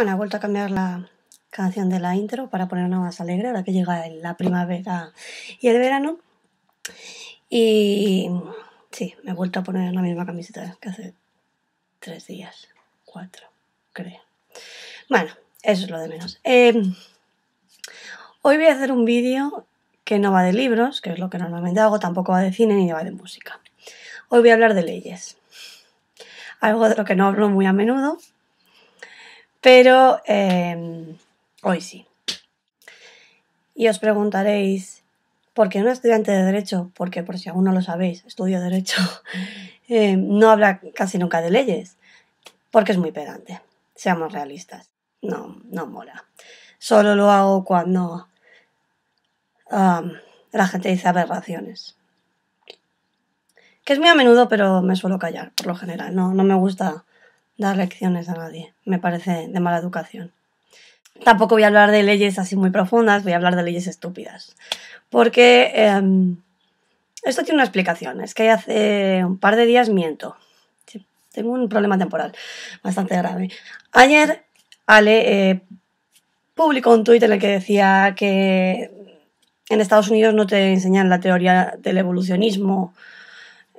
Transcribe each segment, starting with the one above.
Bueno, he vuelto a cambiar la canción de la intro para ponerla más alegre ahora que llega la primavera y el verano. Y sí, me he vuelto a poner la misma camiseta que hace tres días, cuatro, creo. Bueno, eso es lo de menos. Em, hoy voy a hacer un vídeo que no va de libros, que es lo que normalmente hago, tampoco va de cine ni va de música. Hoy voy a hablar de leyes. Algo de lo que no hablo muy a menudo, pero em, hoy sí. Y os preguntaréis, ¿por qué no estudiante de Derecho? Porque por si alguno lo sabéis, estudio Derecho, em, no habla casi nunca de leyes, porque es muy pedante, seamos realistas, no, no mola. Solo lo hago cuando la gente dice aberraciones. Que es muy a menudo, pero me suelo callar, por lo general, no me gusta dar lecciones a nadie. Me parece de mala educación. Tampoco voy a hablar de leyes así muy profundas, voy a hablar de leyes estúpidas. Porque em, esto tiene una explicación. Es que hace un par de días miento. tengo un problema temporal bastante grave. Ayer Ale eh, publicó un tuit en el que decía que en Estados Unidos no te enseñan la teoría del evolucionismo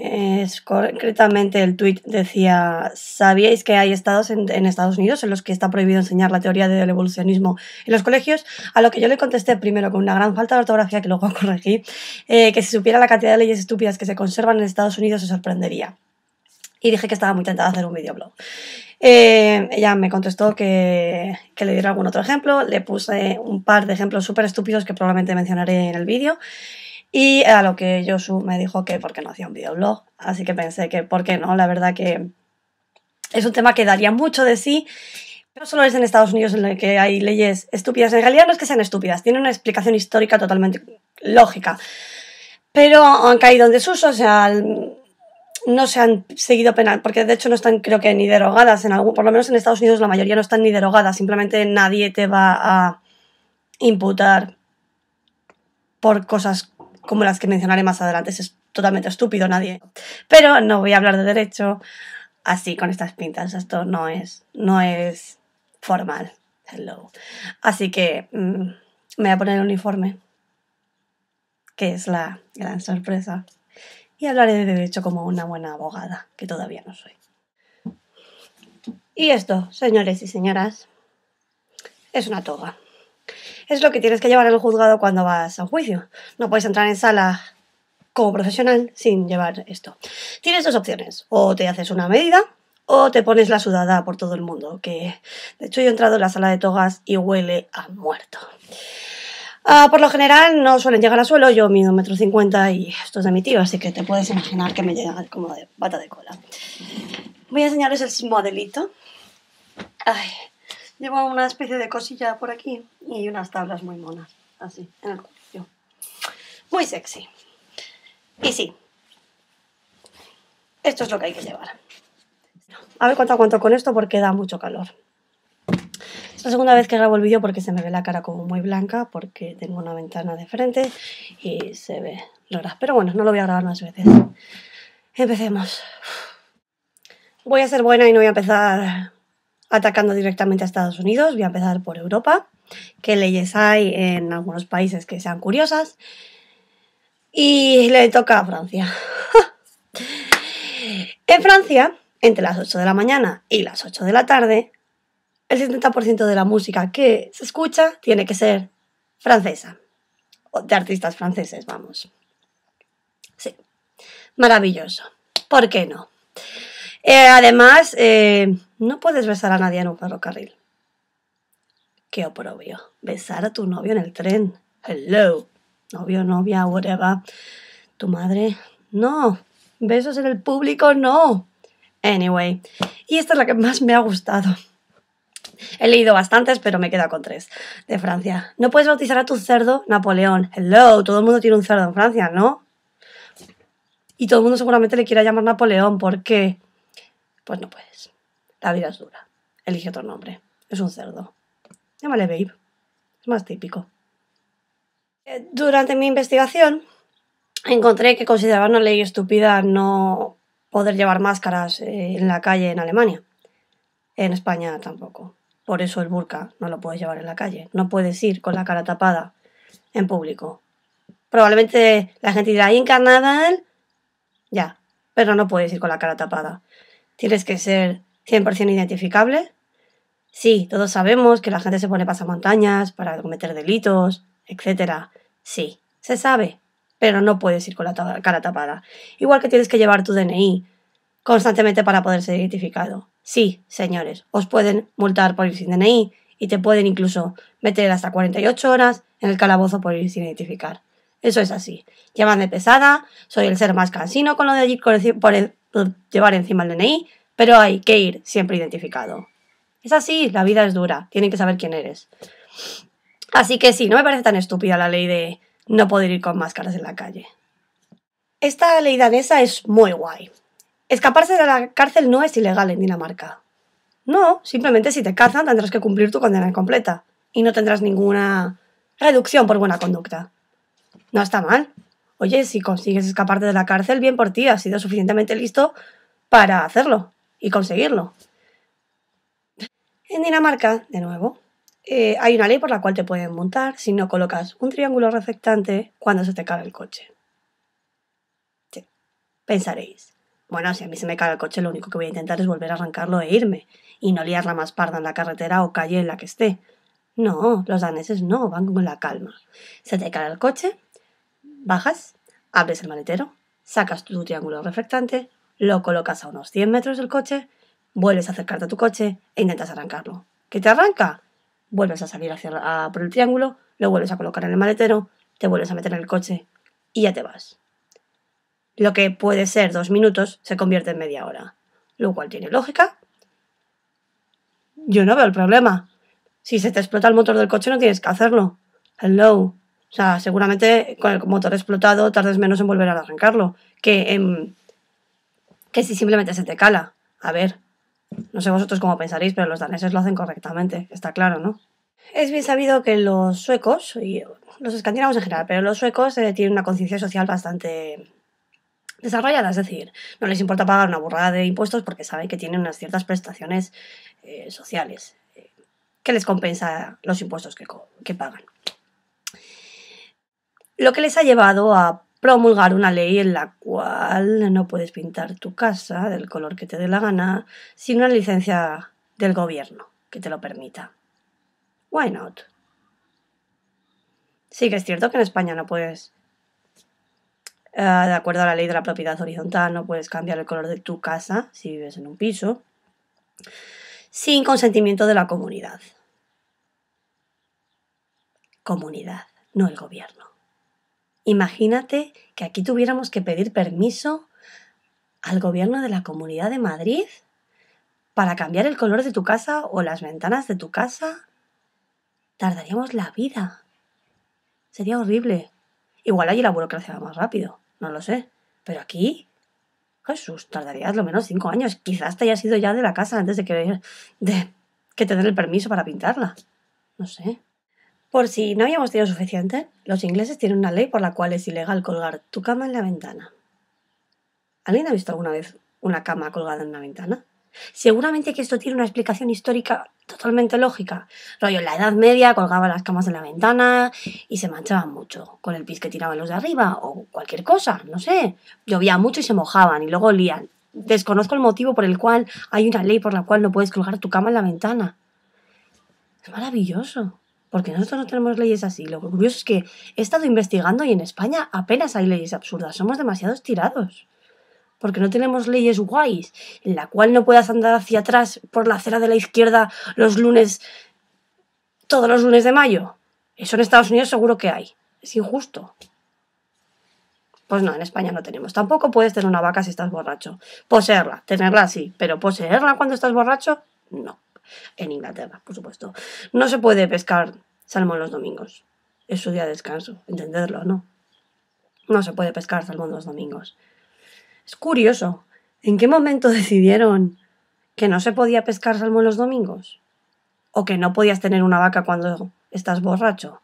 es concretamente el tweet decía, ¿sabíais que hay estados en, Estados Unidos en los que está prohibido enseñar la teoría del evolucionismo en los colegios? A lo que yo le contesté primero con una gran falta de ortografía que luego corregí, eh, que si supiera la cantidad de leyes estúpidas que se conservan en Estados Unidos se sorprendería. Y dije que estaba muy tentada a hacer un videoblog. Eh, ella me contestó que, que, le diera algún otro ejemplo, le puse un par de ejemplos súper estúpidos que probablemente mencionaré en el vídeo y a lo que Josu me dijo que porque no hacía un videoblog. Así que pensé que por qué no. La verdad que es un tema que daría mucho de sí. Pero solo es en Estados Unidos en el que hay leyes estúpidas. En realidad no es que sean estúpidas, Tiene una explicación histórica totalmente lógica. Pero han caído en desuso, o sea, no se han seguido penal, porque de hecho no están, creo que, ni derogadas. En algún, por lo menos en Estados Unidos la mayoría no están ni derogadas. Simplemente nadie te va a imputar por cosas como las que mencionaré más adelante, es totalmente estúpido nadie. Pero no voy a hablar de derecho así con estas pintas, esto no es, no es formal. Hello. Así que mm, me voy a poner el uniforme, que es la gran sorpresa. Y hablaré de derecho como una buena abogada, que todavía no soy. Y esto, señores y señoras, es una toga. Es lo que tienes que llevar al juzgado cuando vas a un juicio. No puedes entrar en sala como profesional sin llevar esto. Tienes dos opciones. O te haces una medida o te pones la sudada por todo el mundo. Que de hecho yo he entrado en la sala de togas y huele a muerto. Ah, por lo general no suelen llegar al suelo, yo mido 1,50 m y esto es de mi tío, así que te puedes imaginar que me llega como de bata de cola. Voy a enseñaros el modelito. Ay, Llevo una especie de cosilla por aquí y unas tablas muy monas, así, en el cuello. Muy sexy. Y sí, esto es lo que hay que llevar. A ver cuánto aguanto con esto porque da mucho calor. Es la segunda vez que grabo el vídeo porque se me ve la cara como muy blanca porque tengo una ventana de frente y se ve lora. Pero bueno, no lo voy a grabar más veces. Empecemos. Voy a ser buena y no voy a empezar atacando directamente a Estados Unidos. Voy a empezar por Europa. ¿Qué leyes hay en algunos países que sean curiosas? Y le toca a Francia. en Francia, entre las 8 de la mañana y las 8 de la tarde, el 70% de la música que se escucha tiene que ser francesa. O de artistas franceses, vamos. Sí. Maravilloso. ¿Por qué no? Eh, además, eh, no puedes besar a nadie en un ferrocarril. Qué oprobio. Besar a tu novio en el tren. Hello. Novio, novia, whatever. Tu madre. No. Besos en el público, no. Anyway. Y esta es la que más me ha gustado. He leído bastantes, pero me queda con tres. De Francia. No puedes bautizar a tu cerdo Napoleón. Hello, todo el mundo tiene un cerdo en Francia, ¿no? Y todo el mundo seguramente le quiera llamar Napoleón. ¿Por qué? Pues no puedes. La vida es dura. Elige otro nombre. Es un cerdo. Llámale Babe. Es más típico. Eh, durante mi investigación encontré que consideraban una ley estúpida no poder llevar máscaras eh, en la calle en Alemania. En España tampoco. Por eso el burka no lo puedes llevar en la calle. No puedes ir con la cara tapada en público. Probablemente la gente dirá, ahí en Canadá, ya, pero no puedes ir con la cara tapada tienes que ser 100% identificable. Sí, todos sabemos que la gente se pone pasamontañas para cometer delitos, etc. Sí, se sabe, pero no puedes ir con la cara tapada. Igual que tienes que llevar tu DNI constantemente para poder ser identificado. Sí, señores, os pueden multar por ir sin DNI y te pueden incluso meter hasta 48 horas en el calabozo por ir sin identificar. Eso es así. de pesada, soy el ser más cansino con lo de ir por el, llevar encima el DNI, pero hay que ir siempre identificado. Es así, la vida es dura, tienen que saber quién eres. Así que sí, no me parece tan estúpida la ley de no poder ir con máscaras en la calle. Esta ley danesa es muy guay. Escaparse de la cárcel no es ilegal en Dinamarca. No, simplemente si te cazan tendrás que cumplir tu condena completa y no tendrás ninguna reducción por buena conducta. No está mal oye, si consigues escaparte de la cárcel, bien por ti, has sido suficientemente listo para hacerlo y conseguirlo. En Dinamarca, de nuevo, eh, hay una ley por la cual te pueden montar si no colocas un triángulo reflectante cuando se te cae el coche. pensaréis. Bueno, si a mí se me cae el coche, lo único que voy a intentar es volver a arrancarlo e irme, y no liar la más parda en la carretera o calle en la que esté. No, los daneses no, van con la calma. Se te cae el coche, Bajas, abres el maletero, sacas tu triángulo reflectante, lo colocas a unos 100 metros del coche, vuelves a acercarte a tu coche e intentas arrancarlo. ¿Qué te arranca? Vuelves a salir hacia, por el triángulo, lo vuelves a colocar en el maletero, te vuelves a meter en el coche y ya te vas. Lo que puede ser dos minutos se convierte en media hora, lo cual tiene lógica. Yo no veo el problema. Si se te explota el motor del coche no tienes que hacerlo. Hello. O sea, seguramente con el motor explotado tardes menos en volver a arrancarlo que, que si simplemente se te cala. A ver, no sé vosotros cómo pensaréis, pero los daneses lo hacen correctamente, está claro, ¿no? Es bien sabido que los suecos, y los escandinavos en general, pero los suecos eh, tienen una conciencia social bastante desarrollada, es decir, no les importa pagar una burrada de impuestos porque saben que tienen unas ciertas prestaciones eh, sociales eh, que les compensa los impuestos que pagan lo que les ha llevado a promulgar una ley en la cual no puedes pintar tu casa del color que te dé la gana sin una licencia del gobierno que te lo permita. Why not? Sí que es cierto que en España no puedes, eh, de acuerdo a la ley de la propiedad horizontal, no puedes cambiar el color de tu casa si vives en un piso sin consentimiento de la comunidad. Comunidad, no el gobierno. Imagínate que aquí tuviéramos que pedir permiso al gobierno de la Comunidad de Madrid para cambiar el color de tu casa o las ventanas de tu casa. Tardaríamos la vida. Sería horrible. Igual allí la burocracia va más rápido, no lo sé. Pero aquí, Jesús, tardarías lo menos cinco años. Quizás te hayas ido ya de la casa antes de que, de, que tener el permiso para pintarla. No sé. Por si no habíamos tenido suficiente, los ingleses tienen una ley por la cual es ilegal colgar tu cama en la ventana. ¿Alguien ha visto alguna vez una cama colgada en una ventana? Seguramente que esto tiene una explicación histórica totalmente lógica. Rollo, en la Edad Media colgaban las camas en la ventana y se manchaban mucho, con el pis que tiraban los de arriba o cualquier cosa, no sé. Llovía mucho y se mojaban y luego olían. Desconozco el motivo por el cual hay una ley por la cual no puedes colgar tu cama en la ventana. Es maravilloso. Porque nosotros no tenemos leyes así. Lo curioso es que he estado investigando y en España apenas hay leyes absurdas. Somos demasiados tirados. Porque no tenemos leyes guays, en la cual no puedas andar hacia atrás por la acera de la izquierda los lunes, todos los lunes de mayo. Eso en Estados Unidos seguro que hay. Es injusto. Pues no, en España no tenemos. Tampoco puedes tener una vaca si estás borracho. Poseerla, tenerla así, pero poseerla cuando estás borracho, no en Inglaterra, por supuesto. No se puede pescar salmón los domingos. Es su día de descanso, entenderlo, ¿no? No se puede pescar salmón los domingos. Es curioso, ¿en qué momento decidieron que no se podía pescar salmón los domingos? ¿O que no podías tener una vaca cuando estás borracho?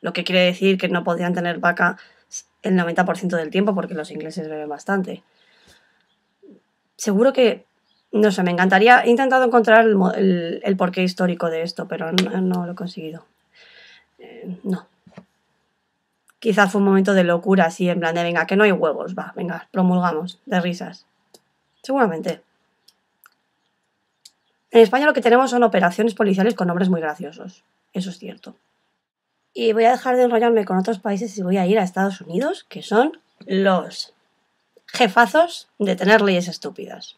Lo que quiere decir que no podían tener vaca el 90% del tiempo porque los ingleses beben bastante. Seguro que no sé, me encantaría. He intentado encontrar el, porqué histórico de esto, pero no, lo he conseguido. Eh, no. Quizás fue un momento de locura, así, en plan de venga, que no hay huevos, va, venga, promulgamos, de risas. Seguramente. En España lo que tenemos son operaciones policiales con nombres muy graciosos. Eso es cierto. Y voy a dejar de enrollarme con otros países y voy a ir a Estados Unidos, que son los jefazos de tener leyes estúpidas.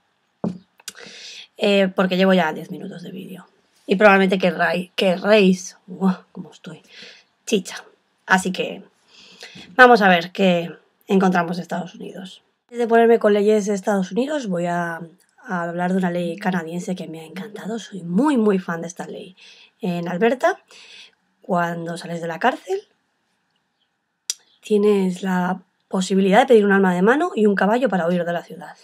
Eh, porque llevo ya 10 minutos de vídeo. Y probablemente querráis, querréis, como estoy, chicha. Así que vamos a ver qué encontramos en Estados Unidos. Antes de ponerme con leyes de Estados Unidos, voy a, a hablar de una ley canadiense que me ha encantado. Soy muy, muy fan de esta ley. En Alberta, cuando sales de la cárcel, tienes la posibilidad de pedir un alma de mano y un caballo para huir de la ciudad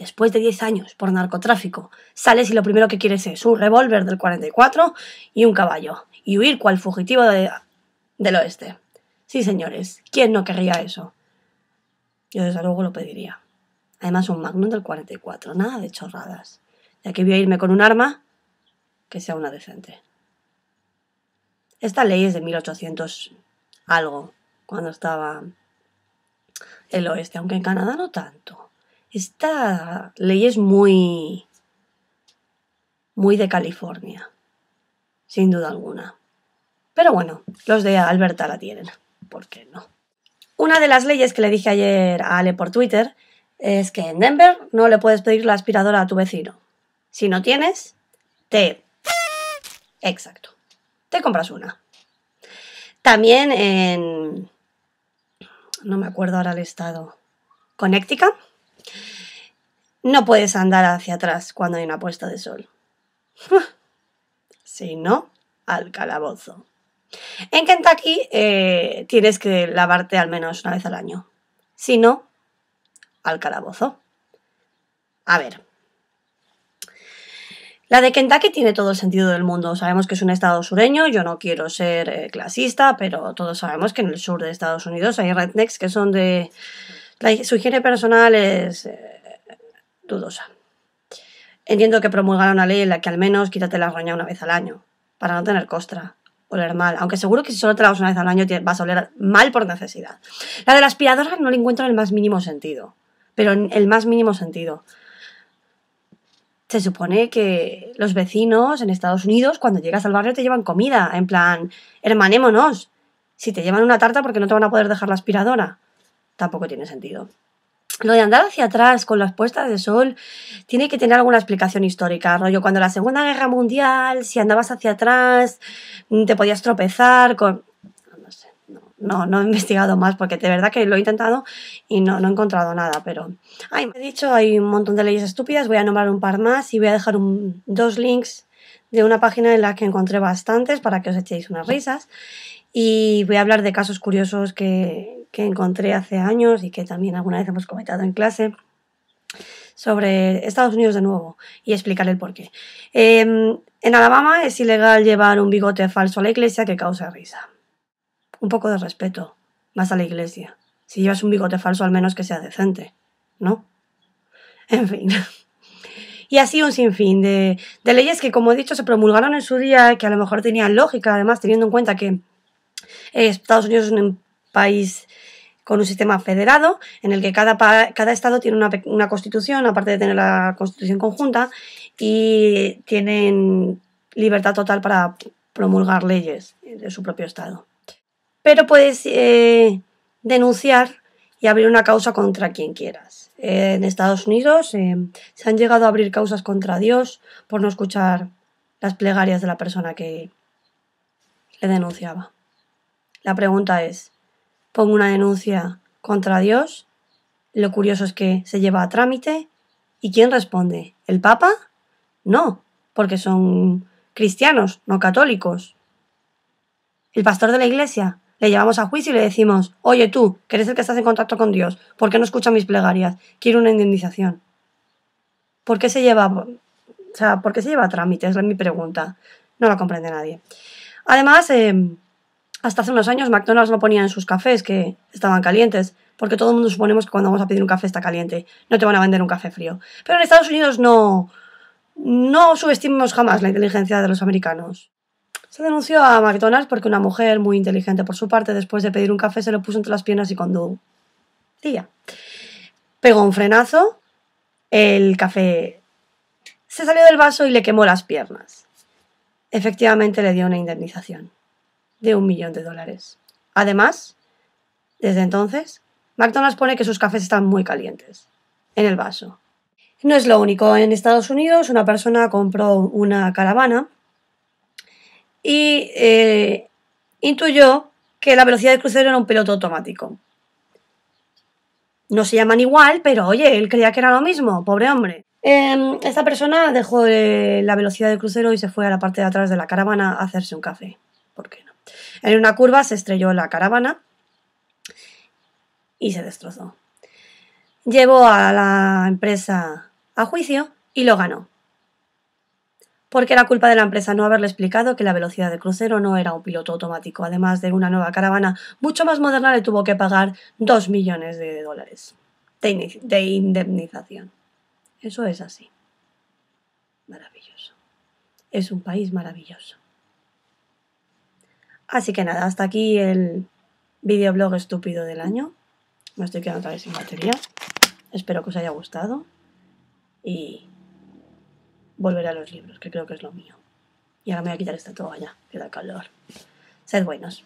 después de 10 años por narcotráfico, sales y lo primero que quieres es un revólver del 44 y un caballo, y huir cual fugitivo del oeste. Sí, señores, ¿quién no querría eso? Yo desde luego lo pediría. Además, un magnum del 44, nada de chorradas. Ya que voy a irme con un arma, que sea una decente. Esta ley es de 1800 algo, cuando estaba el oeste, aunque en Canadá no tanto. Esta ley es muy, muy de California, sin duda alguna. Pero bueno, los de Alberta la tienen, ¿por qué no? Una de las leyes que le dije ayer a Ale por Twitter es que en Denver no le puedes pedir la aspiradora a tu vecino. Si no tienes, te... Exacto. Te compras una. También en... No me acuerdo ahora el estado. Connecticut no puedes andar hacia atrás cuando hay una puesta de sol. si no, al calabozo. En Kentucky eh, tienes que lavarte al menos una vez al año. Si no, al calabozo. A ver. La de Kentucky tiene todo el sentido del mundo. Sabemos que es un estado sureño, yo no quiero ser eh, clasista, pero todos sabemos que en el sur de Estados Unidos hay rednecks que son de... su higiene personal es... Eh, dudosa. Entiendo que promulgar una ley en la que al menos quítate la roña una vez al año, para no tener costra, oler mal, aunque seguro que si solo te la una vez al año vas a oler mal por necesidad. La de la aspiradora no le encuentro en el más mínimo sentido, pero en el más mínimo sentido. Se supone que los vecinos en Estados Unidos, cuando llegas al barrio, te llevan comida, en plan, hermanémonos. Si te llevan una tarta, porque no te van a poder dejar la aspiradora? Tampoco tiene sentido. Lo de andar hacia atrás con las puestas de sol tiene que tener alguna explicación histórica, rollo. Cuando la Segunda Guerra Mundial, si andabas hacia atrás, mm, te podías tropezar con... No sé, no, no, he investigado más porque de verdad que lo he intentado y no, he encontrado nada, pero... Ay, he dicho, hay un montón de leyes estúpidas, voy a nombrar un par más y voy a dejar dos links de una página en la que encontré bastantes para que os echéis unas risas y voy a hablar de casos curiosos que, que encontré hace años y que también alguna vez hemos comentado en clase sobre Estados Unidos de nuevo y explicar el porqué. Em, en Alabama es ilegal llevar un bigote falso a la iglesia que causa risa. Un poco de respeto, más a la iglesia. Si llevas un bigote falso, al menos que sea decente, ¿no? En fin. Y así un sinfín de, de leyes que, como he dicho, se promulgaron en su día, que a lo mejor tenían lógica, además teniendo en cuenta que eh, Estados Unidos es un país con un sistema federado en el que cada, cada estado tiene una, una, constitución, aparte de tener la constitución conjunta, y tienen libertad total para promulgar leyes de su propio estado. Pero puedes eh, denunciar y abrir una causa contra quien quieras. en Estados Unidos eh, se han llegado a abrir causas contra Dios por no escuchar las plegarias de la persona que le denunciaba. La pregunta es, pongo una denuncia contra Dios, lo curioso es que se lleva a trámite y ¿quién responde? ¿El Papa? No, porque son cristianos, no católicos. El pastor de la iglesia, le llevamos a juicio y le decimos, oye tú, que eres el que estás en contacto con Dios, ¿por qué no escucha mis plegarias? Quiero una indemnización. ¿Por qué se lleva, sea, ¿por qué se lleva a trámite? Es mi pregunta. No la comprende nadie. Además, em, hasta hace unos años McDonald's no ponía en sus cafés que estaban calientes, porque todo el mundo suponemos que cuando vamos a pedir un café está caliente, no te van a vender un café frío. Pero en Estados Unidos no, no subestimemos jamás la inteligencia de los americanos. Se denunció a McDonald's porque una mujer muy inteligente por su parte, después de pedir un café, se lo puso entre las piernas y cuando... conducía. Pegó un frenazo, el café se salió del vaso y le quemó las piernas. Efectivamente le dio una indemnización de un millón de dólares. Además, desde entonces, McDonald's pone que sus cafés están muy calientes, en el vaso. No es lo único, en Estados Unidos una persona compró una caravana y eh, intuyó que la velocidad de crucero era un piloto automático. No se llaman igual, pero oye, él creía que era lo mismo, pobre hombre. Em, esta persona dejó eh, la velocidad de crucero y se fue a la parte de atrás de la caravana a hacerse un café. ¿Por qué no? En una curva se estrelló la caravana y se destrozó. Llevó a la empresa a juicio y lo ganó. Porque era culpa de la empresa no haberle explicado que la velocidad de crucero no era un piloto automático, además de una nueva caravana mucho más moderna le tuvo que pagar 2 millones de dólares de indemnización. Eso es así. Maravilloso. Es un país maravilloso. Así que nada, hasta aquí el videoblog estúpido del año. Me estoy quedando otra vez sin batería. Espero que os haya gustado. Y volveré a los libros, que creo que es lo mío. Y ahora me voy a quitar esta toalla, que da calor. Sed buenos.